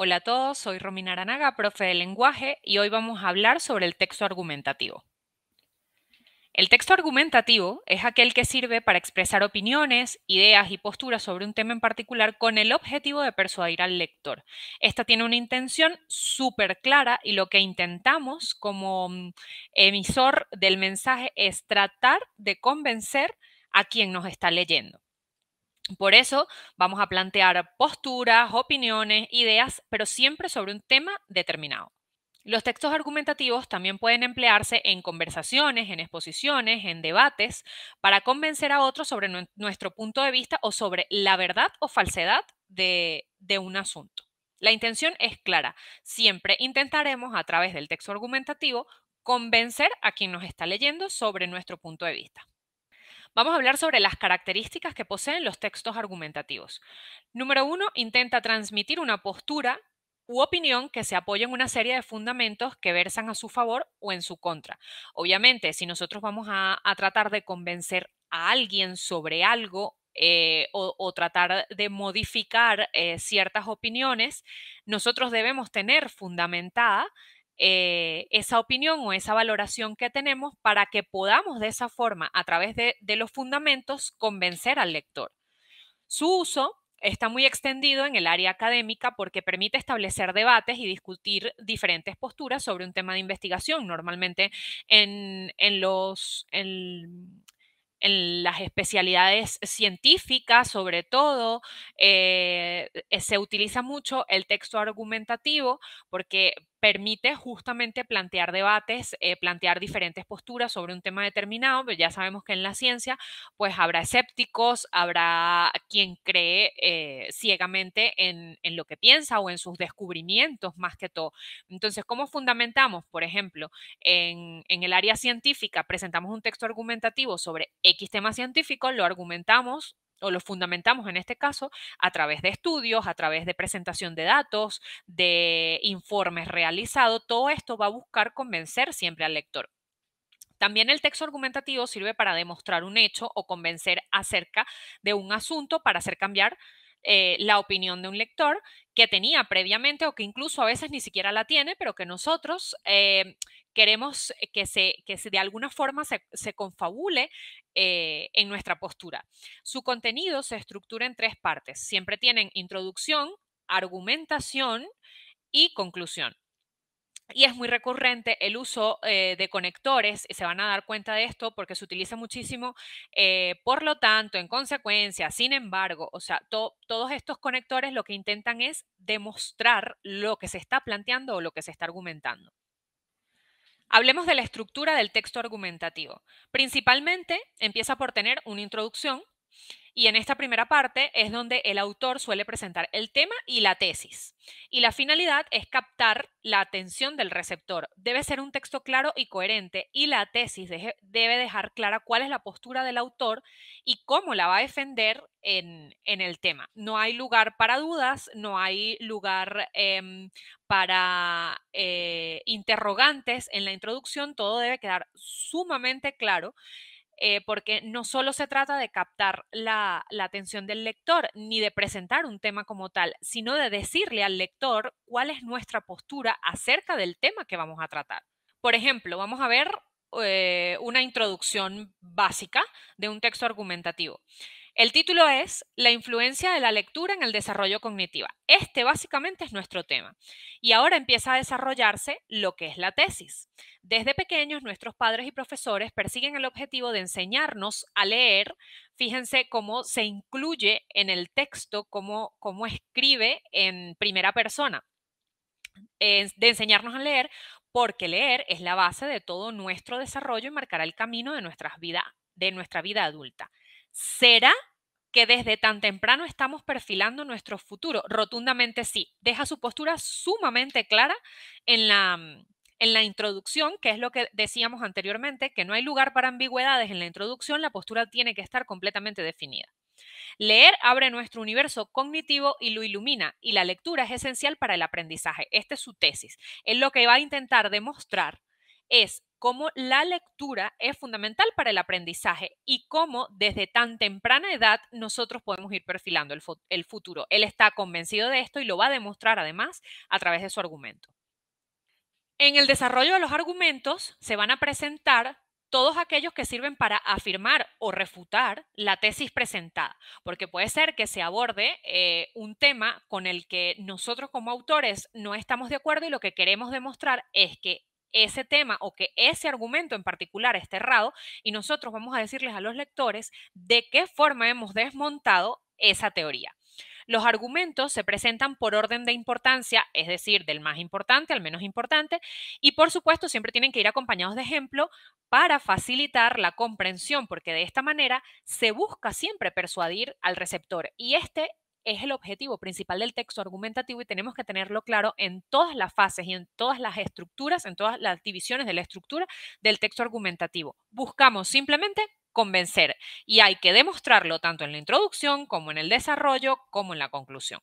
Hola a todos, soy Romina Aranaga, profe de lenguaje, y hoy vamos a hablar sobre el texto argumentativo. El texto argumentativo es aquel que sirve para expresar opiniones, ideas y posturas sobre un tema en particular con el objetivo de persuadir al lector. Esta tiene una intención súper clara y lo que intentamos como mm, emisor del mensaje es tratar de convencer a quien nos está leyendo. Por eso vamos a plantear posturas, opiniones, ideas, pero siempre sobre un tema determinado. Los textos argumentativos también pueden emplearse en conversaciones, en exposiciones, en debates, para convencer a otros sobre nuestro punto de vista o sobre la verdad o falsedad de, un asunto. La intención es clara. Siempre intentaremos, a través del texto argumentativo, convencer a quien nos está leyendo sobre nuestro punto de vista. Vamos a hablar sobre las características que poseen los textos argumentativos. Número uno, intenta transmitir una postura u opinión que se apoya en una serie de fundamentos que versan a su favor o en su contra. Obviamente, si nosotros vamos a, tratar de convencer a alguien sobre algo eh, o, tratar de modificar eh, ciertas opiniones, nosotros debemos tener fundamentada eh, esa opinión o esa valoración que tenemos para que podamos de esa forma, a través de, los fundamentos, convencer al lector. Su uso está muy extendido en el área académica porque permite establecer debates y discutir diferentes posturas sobre un tema de investigación, normalmente en, las especialidades científicas, sobre todo, eh, se utiliza mucho el texto argumentativo porque permite justamente plantear debates, eh, plantear diferentes posturas sobre un tema determinado, pero pues, ya sabemos que en la ciencia pues habrá escépticos, habrá quien cree eh, ciegamente en, lo que piensa o en sus descubrimientos más que todo. Entonces, ¿cómo fundamentamos? Por ejemplo, en, en el área científica presentamos un texto argumentativo sobre X tema científico, lo argumentamos o lo fundamentamos en este caso a través de estudios, a través de presentación de datos, de informes realizados. Todo esto va a buscar convencer siempre al lector. También el texto argumentativo sirve para demostrar un hecho o convencer acerca de un asunto para hacer cambiar eh, la opinión de un lector que tenía previamente o que incluso a veces ni siquiera la tiene, pero que nosotros eh, queremos que, se, que de alguna forma se, confabule eh, en nuestra postura. Su contenido se estructura en tres partes. Siempre tienen introducción, argumentación y conclusión. Y es muy recurrente el uso eh, de conectores, y se van a dar cuenta de esto porque se utiliza muchísimo. Eh, por lo tanto, en consecuencia, sin embargo, o sea, todos estos conectores lo que intentan es demostrar lo que se está planteando o lo que se está argumentando. Hablemos de la estructura del texto argumentativo. Principalmente empieza por tener una introducción y en esta primera parte es donde el autor suele presentar el tema y la tesis. Y la finalidad es captar la atención del receptor. Debe ser un texto claro y coherente y la tesis debe dejar clara cuál es la postura del autor y cómo la va a defender en, el tema. No hay lugar para dudas, no hay lugar em, para eh, interrogantes en la introducción, todo debe quedar sumamente claro. Eh, porque no solo se trata de captar la, atención del lector ni de presentar un tema como tal, sino de decirle al lector cuál es nuestra postura acerca del tema que vamos a tratar. Por ejemplo, vamos a ver eh, una introducción básica de un texto argumentativo. El título es La influencia de la lectura en el desarrollo cognitivo. Este básicamente es nuestro tema. Y ahora empieza a desarrollarse lo que es la tesis. Desde pequeños, nuestros padres y profesores persiguen el objetivo de enseñarnos a leer. Fíjense cómo se incluye en el texto, cómo, escribe en primera persona. de enseñarnos a leer, porque leer es la base de todo nuestro desarrollo y marcará el camino de, nuestras vida, de nuestra vida adulta. ¿Será que desde tan temprano estamos perfilando nuestro futuro. Rotundamente sí. Deja su postura sumamente clara en la, mm, en la introducción, que es lo que decíamos anteriormente, que no hay lugar para ambigüedades en la introducción, la postura tiene que estar completamente definida. Leer abre nuestro universo cognitivo y lo ilumina, y la lectura es esencial para el aprendizaje. Esta es su tesis. Es lo que va a intentar demostrar es cómo la lectura es fundamental para el aprendizaje y cómo desde tan temprana edad nosotros podemos ir perfilando el, futuro. Él está convencido de esto y lo va a demostrar además a través de su argumento. En el desarrollo de los argumentos se van a presentar todos aquellos que sirven para afirmar o refutar la tesis presentada, porque puede ser que se aborde eh, un tema con el que nosotros como autores no estamos de acuerdo y lo que queremos demostrar es que ese tema o que ese argumento en particular esté errado y nosotros vamos a decirles a los lectores de qué forma hemos desmontado esa teoría. Los argumentos se presentan por orden de importancia, es decir, del más importante al menos importante, y por supuesto siempre tienen que ir acompañados de ejemplo para facilitar la comprensión, porque de esta manera se busca siempre persuadir al receptor y este es el objetivo principal del texto argumentativo y tenemos que tenerlo claro en todas las fases y en todas las estructuras, en todas las divisiones de la estructura del texto argumentativo. Buscamos simplemente convencer y hay que demostrarlo tanto en la introducción como en el desarrollo como en la conclusión.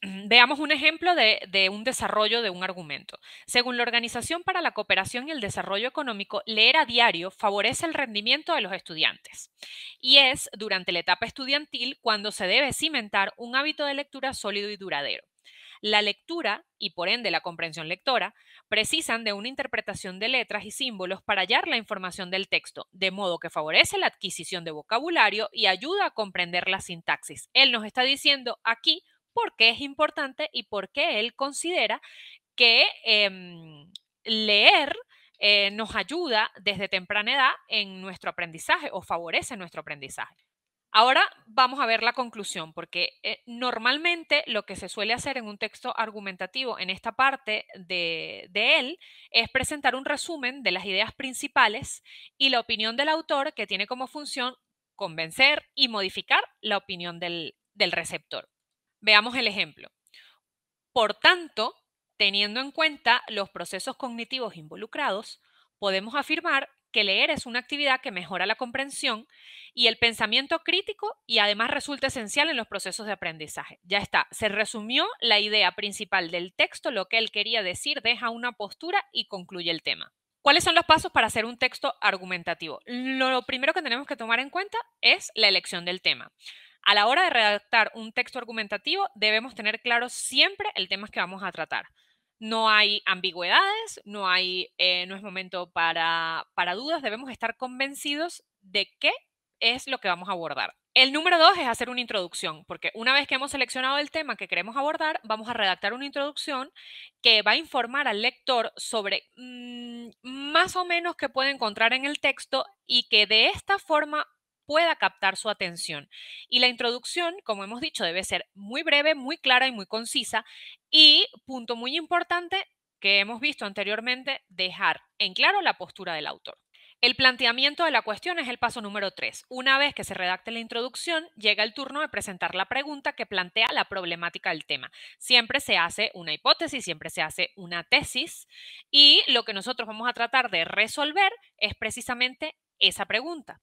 Veamos un ejemplo de, un desarrollo de un argumento. Según la Organización para la Cooperación y el Desarrollo Económico, leer a diario favorece el rendimiento de los estudiantes. Y es durante la etapa estudiantil cuando se debe cimentar un hábito de lectura sólido y duradero. La lectura, y por ende la comprensión lectora, precisan de una interpretación de letras y símbolos para hallar la información del texto, de modo que favorece la adquisición de vocabulario y ayuda a comprender la sintaxis. Él nos está diciendo aquí por qué es importante y por qué él considera que em, leer eh, nos ayuda desde temprana edad en nuestro aprendizaje o favorece nuestro aprendizaje. Ahora vamos a ver la conclusión, porque eh, normalmente lo que se suele hacer en un texto argumentativo en esta parte de, él es presentar un resumen de las ideas principales y la opinión del autor que tiene como función convencer y modificar la opinión del receptor. Veamos el ejemplo. Por tanto, teniendo en cuenta los procesos cognitivos involucrados, podemos afirmar que leer es una actividad que mejora la comprensión y el pensamiento crítico y además resulta esencial en los procesos de aprendizaje. Ya está, se resumió la idea principal del texto, lo que él quería decir, deja una postura y concluye el tema. ¿Cuáles son los pasos para hacer un texto argumentativo? Lo primero que tenemos que tomar en cuenta es la elección del tema. A la hora de redactar un texto argumentativo, debemos tener claro siempre el tema que vamos a tratar. No hay ambigüedades, no, hay, eh, no es momento para, dudas, debemos estar convencidos de qué es lo que vamos a abordar. El número dos es hacer una introducción, porque una vez que hemos seleccionado el tema que queremos abordar, vamos a redactar una introducción que va a informar al lector sobre mm, más o menos qué puede encontrar en el texto y que de esta forma pueda captar su atención. Y la introducción, como hemos dicho, debe ser muy breve, muy clara y muy concisa. Y punto muy importante que hemos visto anteriormente, dejar en claro la postura del autor. El planteamiento de la cuestión es el paso número tres. Una vez que se redacte la introducción, llega el turno de presentar la pregunta que plantea la problemática del tema. Siempre se hace una hipótesis, siempre se hace una tesis y lo que nosotros vamos a tratar de resolver es precisamente esa pregunta.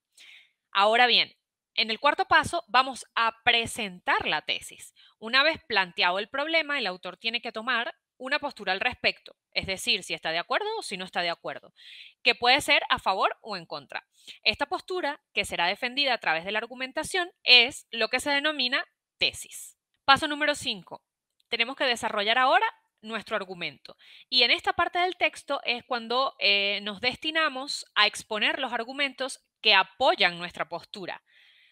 Ahora bien, en el cuarto paso vamos a presentar la tesis. Una vez planteado el problema, el autor tiene que tomar una postura al respecto, es decir, si está de acuerdo o si no está de acuerdo, que puede ser a favor o en contra. Esta postura, que será defendida a través de la argumentación, es lo que se denomina tesis. Paso número 5. Tenemos que desarrollar ahora nuestro argumento. Y en esta parte del texto es cuando eh, nos destinamos a exponer los argumentos que apoyan nuestra postura.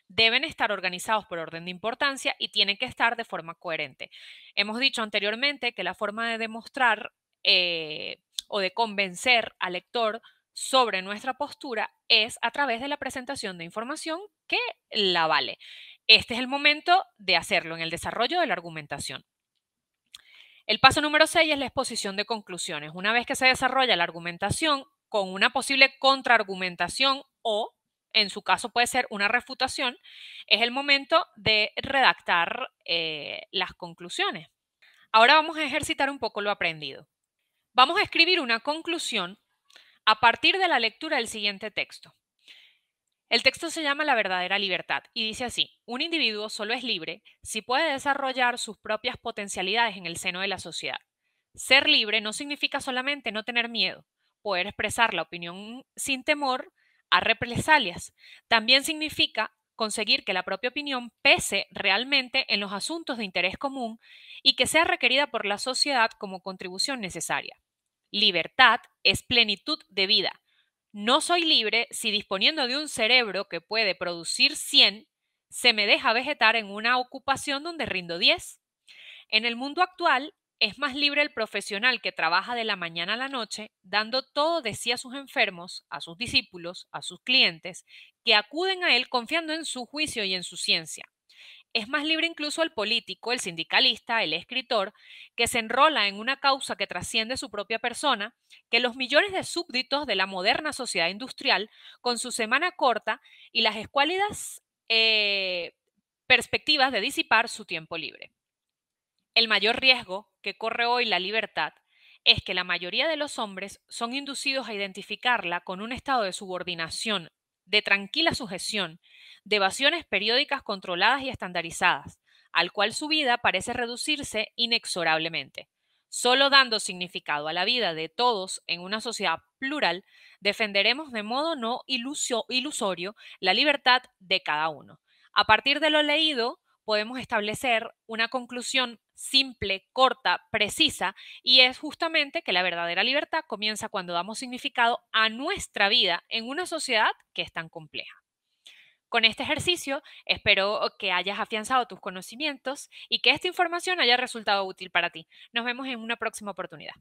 Deben estar organizados por orden de importancia y tienen que estar de forma coherente. Hemos dicho anteriormente que la forma de demostrar eh, o de convencer al lector sobre nuestra postura es a través de la presentación de información que la vale. Este es el momento de hacerlo en el desarrollo de la argumentación. El paso número 6 es la exposición de conclusiones. Una vez que se desarrolla la argumentación, con una posible contraargumentación o, en su caso puede ser una refutación, es el momento de redactar eh, las conclusiones. Ahora vamos a ejercitar un poco lo aprendido. Vamos a escribir una conclusión a partir de la lectura del siguiente texto. El texto se llama La verdadera libertad y dice así, un individuo solo es libre si puede desarrollar sus propias potencialidades en el seno de la sociedad. Ser libre no significa solamente no tener miedo, poder expresar la opinión sin temor, a represalias. También significa conseguir que la propia opinión pese realmente en los asuntos de interés común y que sea requerida por la sociedad como contribución necesaria. Libertad es plenitud de vida. No soy libre si disponiendo de un cerebro que puede producir 100, se me deja vegetar en una ocupación donde rindo 10. En el mundo actual, es más libre el profesional que trabaja de la mañana a la noche, dando todo de sí a sus enfermos, a sus discípulos, a sus clientes, que acuden a él confiando en su juicio y en su ciencia. Es más libre incluso el político, el sindicalista, el escritor, que se enrola en una causa que trasciende su propia persona, que los millones de súbditos de la moderna sociedad industrial, con su semana corta y las escuálidas eh, perspectivas de disipar su tiempo libre. El mayor riesgo que corre hoy la libertad es que la mayoría de los hombres son inducidos a identificarla con un estado de subordinación, de tranquila sujeción, de evasiones periódicas controladas y estandarizadas, al cual su vida parece reducirse inexorablemente. Solo dando significado a la vida de todos en una sociedad plural, defenderemos de modo no ilusorio la libertad de cada uno. A partir de lo leído, podemos establecer una conclusión simple, corta, precisa, y es justamente que la verdadera libertad comienza cuando damos significado a nuestra vida en una sociedad que es tan compleja. Con este ejercicio espero que hayas afianzado tus conocimientos y que esta información haya resultado útil para ti. Nos vemos en una próxima oportunidad.